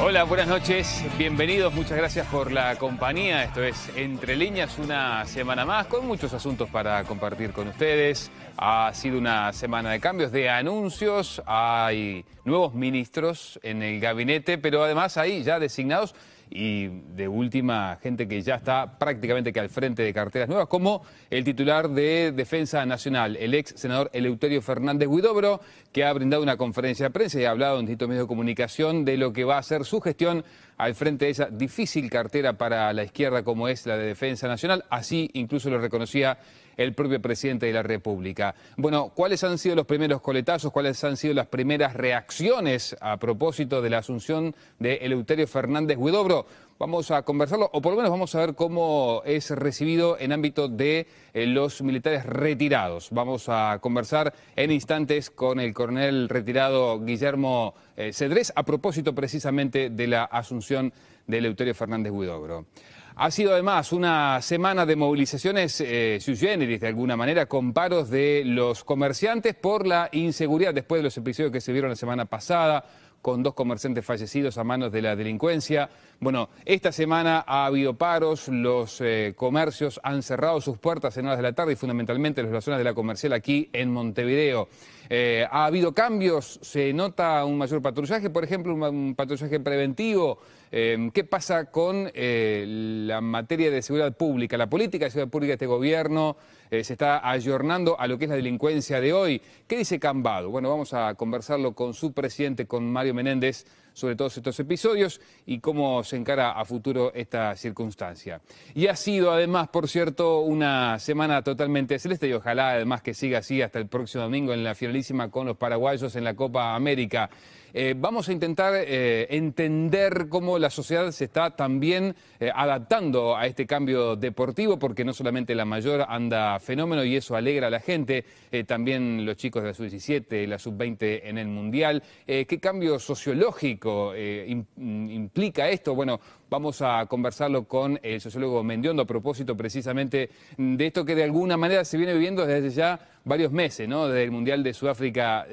Hola, buenas noches, bienvenidos, muchas gracias por la compañía. Esto es Entre Líneas, una semana más con muchos asuntos para compartir con ustedes. Ha sido una semana de cambios, de anuncios, hay nuevos ministros en el gabinete, pero además hay ya designados y de última gente que ya está prácticamente que al frente de carteras nuevas, como el titular de Defensa Nacional, el ex senador Eleuterio Fernández Huidobro, que ha brindado una conferencia de prensa y ha hablado en distintos medios de comunicación de lo que va a ser su gestión al frente de esa difícil cartera para la izquierda como es la de Defensa Nacional. Así incluso lo reconocía el propio presidente de la República. Bueno, ¿cuáles han sido los primeros coletazos? ¿Cuáles han sido las primeras reacciones a propósito de la asunción de Eleuterio Fernández Huidobro? Vamos a conversarlo, o por lo menos vamos a ver cómo es recibido en ámbito de eh, los militares retirados. Vamos a conversar en instantes con el coronel retirado Guillermo eh, Cedrés, a propósito precisamente de la asunción de Eleuterio Fernández Huidobro. Ha sido además una semana de movilizaciones eh, de alguna manera, con paros de los comerciantes por la inseguridad después de los episodios que se vieron la semana pasada, con dos comerciantes fallecidos a manos de la delincuencia. Bueno, esta semana ha habido paros, los eh, comercios han cerrado sus puertas en horas de la tarde y fundamentalmente las zonas de la comercial aquí en Montevideo. Eh, ha habido cambios, se nota un mayor patrullaje, por ejemplo, un patrullaje preventivo. Em, ¿Qué pasa con eh, la materia de seguridad pública? La política de seguridad pública de este gobierno eh, se está ayornando a lo que es la delincuencia de hoy. ¿Qué dice Cambado? Bueno, vamos a conversarlo con su presidente, con Mario Menéndez sobre todos estos episodios y cómo se encara a futuro esta circunstancia. Y ha sido además, por cierto, una semana totalmente celeste y ojalá además que siga así hasta el próximo domingo en la finalísima con los paraguayos en la Copa América. Eh, vamos a intentar eh, entender cómo la sociedad se está también eh, adaptando a este cambio deportivo, porque no solamente la mayor anda fenómeno y eso alegra a la gente, también los chicos de la sub-17, la sub-20 en el Mundial. ¿Qué cambio sociológico? Eh, mm, implica esto? Bueno, vamos a conversarlo con el sociólogo Mendiondo a propósito precisamente de esto que de alguna manera se viene viviendo desde ya varios meses, ¿no? Desde el Mundial de Sudáfrica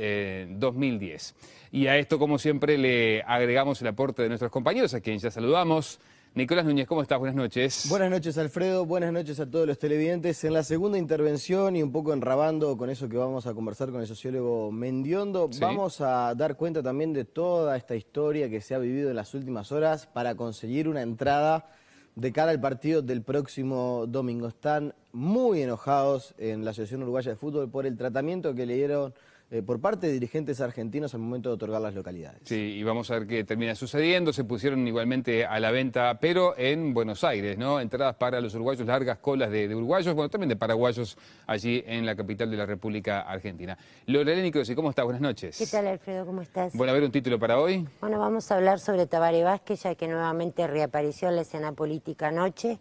2010. Eh, y a esto, como siempre, le agregamos el aporte de nuestros compañeros, a quienes ya saludamos. Nicolás Núñez, ¿cómo estás? Buenas noches. Buenas noches, Alfredo. Buenas noches a todos los televidentes. En la segunda intervención y un poco enrabando con eso que vamos a conversar con el sociólogo Mendiondo, vamos a dar cuenta también de toda esta historia que se ha vivido en las últimas horas para conseguir una entrada de cara al partido del próximo domingo. Están muy enojados en la Asociación Uruguaya de Fútbol por el tratamiento que le dieron eh, por parte de dirigentes argentinos al momento de otorgar las localidades. Sí, y vamos a ver qué termina sucediendo. Se pusieron igualmente a la venta, pero en Buenos Aires, ¿no? Entradas para los uruguayos, largas colas de, uruguayos, bueno, también de paraguayos allí en la capital de la República Argentina. Lorena Nicolosi, ¿cómo estás? Buenas noches. ¿Qué tal, Alfredo? ¿Cómo estás? Bueno, a ver un título para hoy. Bueno, vamos a hablar sobre Tabaré Vázquez, ya que nuevamente reapareció en la escena política anoche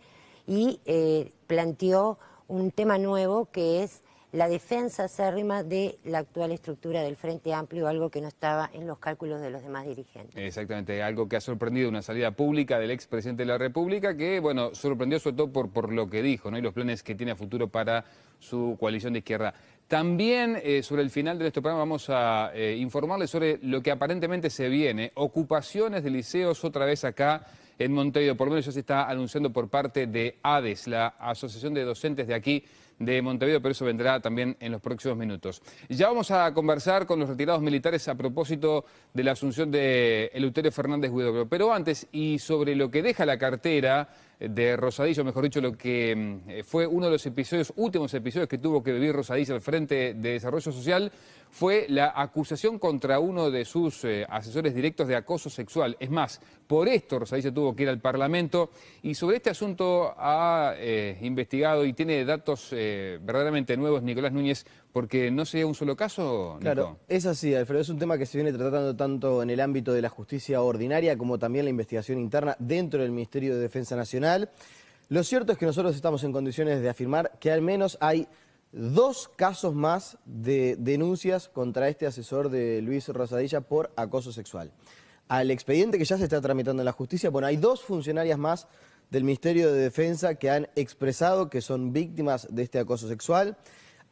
y eh, planteó un tema nuevo que es la defensa acérrima de la actual estructura del Frente Amplio, algo que no estaba en los cálculos de los demás dirigentes. Exactamente, algo que ha sorprendido una salida pública del expresidente de la República, que, bueno, sorprendió sobre todo por, lo que dijo, ¿no? Y los planes que tiene a futuro para su coalición de izquierda. También eh, sobre el final de nuestro programa vamos a eh, informarles sobre lo que aparentemente se viene, ocupaciones de liceos otra vez acá en Montevideo, por lo menos ya se está anunciando por parte de ADES, la Asociación de Docentes de aquí de Montevideo, pero eso vendrá también en los próximos minutos. Ya vamos a conversar con los retirados militares a propósito de la asunción de Eleuterio Fernández Guido, pero antes, y sobre lo que deja la cartera de Rosadillo, mejor dicho, lo que mm, eh, fue uno de los episodios, últimos episodios que tuvo que vivir Rosadillo al Frente de Desarrollo Social, fue la acusación contra uno de sus eh, asesores directos de acoso sexual. Es más, por esto Rosadillo tuvo que ir al Parlamento y sobre este asunto ha eh, investigado y tiene datos verdaderamente nuevos Nicolás Núñez porque no sería un solo caso. Claro, es así, Alfredo. Es un tema que se viene tratando tanto en el ámbito de la justicia ordinaria como también la investigación interna dentro del Ministerio de Defensa Nacional. Lo cierto es que nosotros estamos en condiciones de afirmar que al menos hay dos casos más de denuncias contra este asesor de Luis Rosadilla por acoso sexual. Al expediente que ya se está tramitando en la justicia, bueno, hay dos funcionarias más del Ministerio de Defensa que han expresado que son víctimas de este acoso sexual.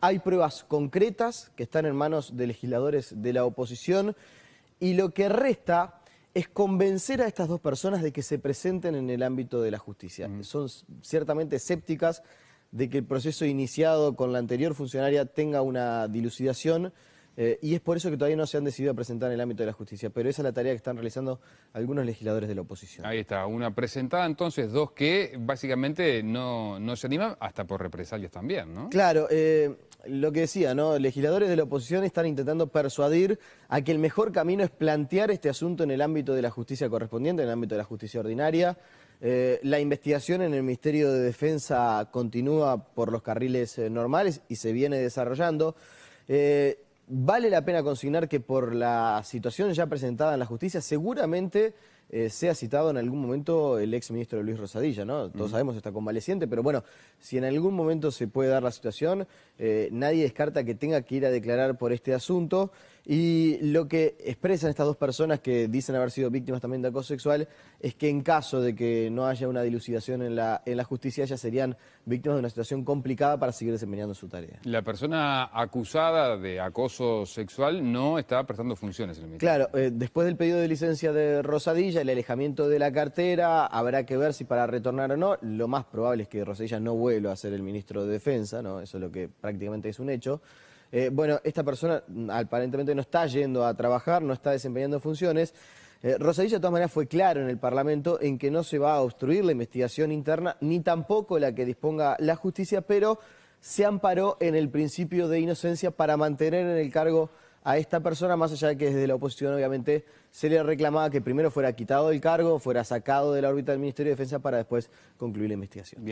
Hay pruebas concretas que están en manos de legisladores de la oposición y lo que resta es convencer a estas dos personas de que se presenten en el ámbito de la justicia. Son ciertamente escépticas de que el proceso iniciado con la anterior funcionaria tenga una dilucidación. Eh, y es por eso que todavía no se han decidido a presentar en el ámbito de la justicia, pero esa es la tarea que están realizando algunos legisladores de la oposición. Ahí está, una presentada entonces, dos que básicamente no, se animan, hasta por represalias también, ¿no? Claro, eh, lo que decía, ¿no? Legisladores de la oposición están intentando persuadir a que el mejor camino es plantear este asunto en el ámbito de la justicia correspondiente, en el ámbito de la justicia ordinaria. Eh, la investigación en el Ministerio de Defensa continúa por los carriles normales y se viene desarrollando vale la pena consignar que por la situación ya presentada en la justicia, seguramente eh, sea citado en algún momento el ex ministro Luis Rosadilla, ¿no? Todos sabemos sabemos está convaleciente, pero bueno, si en algún momento se puede dar la situación, eh, nadie descarta que tenga que ir a declarar por este asunto. Y lo que expresan estas dos personas que dicen haber sido víctimas también de acoso sexual es que en caso de que no haya una dilucidación en la, justicia, ya serían víctimas de una situación complicada para seguir desempeñando su tarea. La persona acusada de acoso sexual no está prestando funciones en el Ministerio. Claro, eh, después del pedido de licencia de Rosadilla, el alejamiento de la cartera, habrá que ver si para retornar o no. Lo más probable es que Rosadilla no vuelva a ser el ministro de Defensa, Eso es lo que prácticamente es un hecho. Eh, bueno, esta persona mm, aparentemente no está yendo a trabajar, no está desempeñando funciones. Eh, de todas maneras fue claro en el Parlamento en que no se va a obstruir la investigación interna ni tampoco la que disponga la justicia, pero se amparó en el principio de inocencia para mantener en el cargo a esta persona, más allá de que desde la oposición obviamente se le reclamaba que primero fuera quitado del cargo, fuera sacado de la órbita del Ministerio de Defensa para después concluir la investigación.